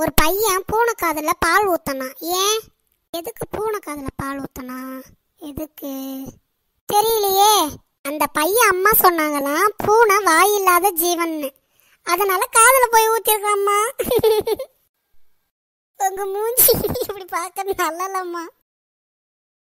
ஒரு பையன் பூனை காதில் பால் ஊத்தனா ஏன் எதுக்கு பூனை காதில் பால் ஊத்தனா எதுக்கு தெரியலையே அந்த பையன் அம்மா சொன்னாங்களாம் பூனை வாய் இல்லாத ஜீவன்னு அதனால காதில் போய் ஊத்திருக்காம்மா உங்க மூஞ்சி இப்படி பார்க்க நல்லா